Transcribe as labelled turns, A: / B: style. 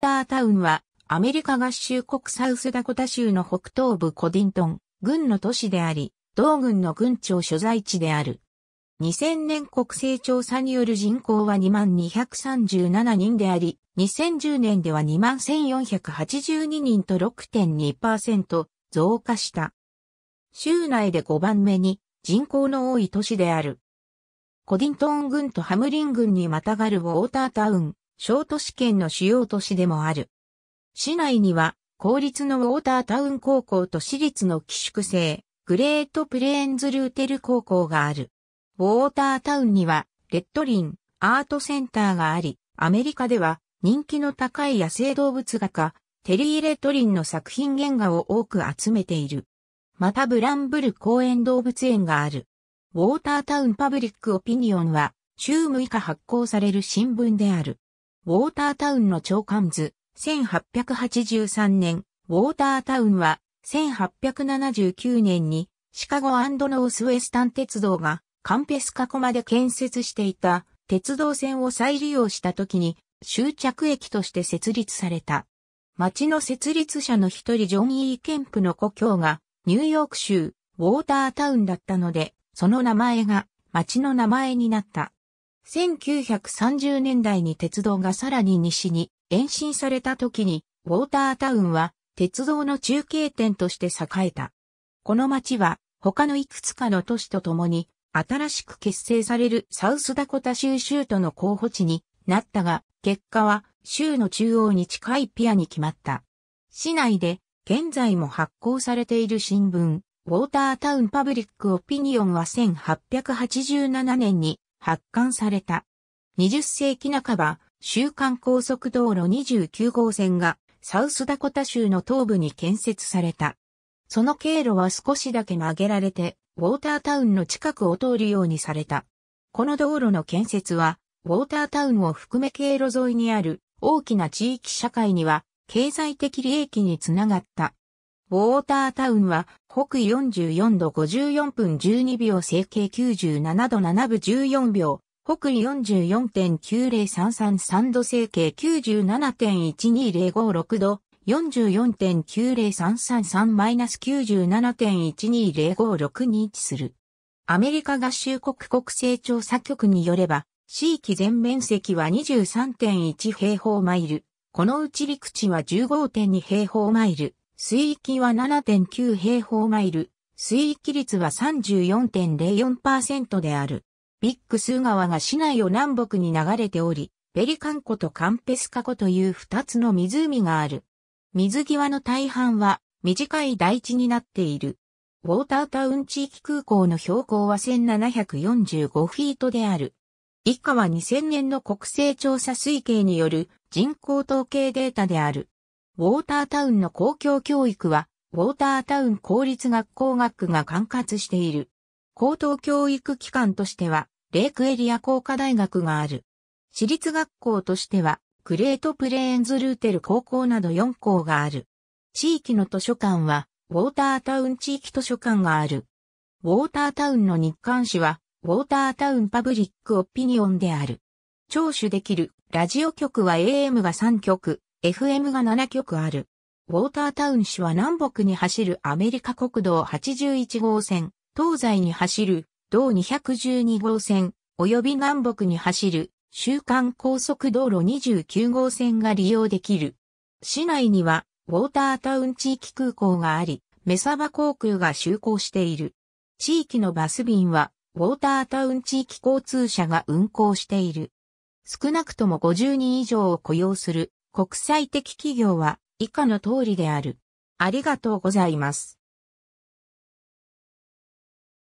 A: タータウンは、アメリカ合衆国サウスダコタ州の北東部コディントン、軍の都市であり、同軍の軍庁所在地である。2000年国勢調査による人口は2237人であり、2010年では21482人と6.2%増加した。州内で5番目に人口の多い都市である。コディントン軍とハムリン軍にまたがるウォータータウン、小都市圏の主要都市でもある。市内には、公立のウォータータウン高校と私立の寄宿制、グレートプレーンズルーテル高校がある。ウォータータウンには、レッドリン、アートセンターがあり、アメリカでは人気の高い野生動物画家、テリー・レトリンの作品原画を多く集めている。またブランブル公園動物園がある。ウォータータウンパブリックオピニオンは、週6日発行される新聞である。ウォータータウンの長官図、1883年、ウォータータウンは、1879年に、シカゴノースウェスタン鉄道が、カンペスカコまで建設していた、鉄道線を再利用した時に、終着駅として設立された。町の設立者の一人ジョン・イー・ケンプの故郷が、ニューヨーク州、ウォータータウンだったので、その名前が、町の名前になった。1930年代に鉄道がさらに西に延伸された時に、ウォータータウンは鉄道の中継点として栄えた。この町は他のいくつかの都市とともに新しく結成されるサウスダコタ州州都の候補地になったが、結果は州の中央に近いピアに決まった。市内で現在も発行されている新聞、ウォータータウンパブリックオピニオンは1887年に発刊された。20世紀半ば、週刊高速道路29号線がサウスダコタ州の東部に建設された。その経路は少しだけ曲げられて、ウォータータウンの近くを通るようにされた。この道路の建設は、ウォータータウンを含め経路沿いにある大きな地域社会には経済的利益につながった。ウォータータウンは北緯44度54分12秒整形97度7分14秒、北緯44.90333度整形97.12056度、44.90333-97.12056に位置する。アメリカ合衆国国勢調査局によれば、地域全面積は23.1平方マイル、このうち陸地は15.2平方マイル、水域は7.9平方マイル、水域率は34.04%である。ビッグス川が市内を南北に流れており、ペリカン湖とカンペスカ湖という二つの湖がある。水際の大半は短い台地になっている。ウォータータウン地域空港の標高は1745フィートである。以下は2000年の国勢調査推計による人口統計データである。ウォータータウンの公共教育は、ウォータータウン公立学校学区が管轄している。高等教育機関としては、レイクエリア工科大学がある。私立学校としては、クレートプレーンズルーテル高校など4校がある。地域の図書館は、ウォータータウン地域図書館がある。ウォータータウンの日刊誌は、ウォータータウンパブリックオピニオンである。聴取できるラジオ局は AM が3局、FM が7局ある。ウォータータウン市は南北に走るアメリカ国道81号線、東西に走る道212号線、及び南北に走る週間高速道路29号線が利用できる。市内にはウォータータウン地域空港があり、メサバ航空が就航している。地域のバス便はウォータータウン地域交通車が運行している。少なくとも50人以上を雇用する国際的企業は以下の通りである。ありがとうございます。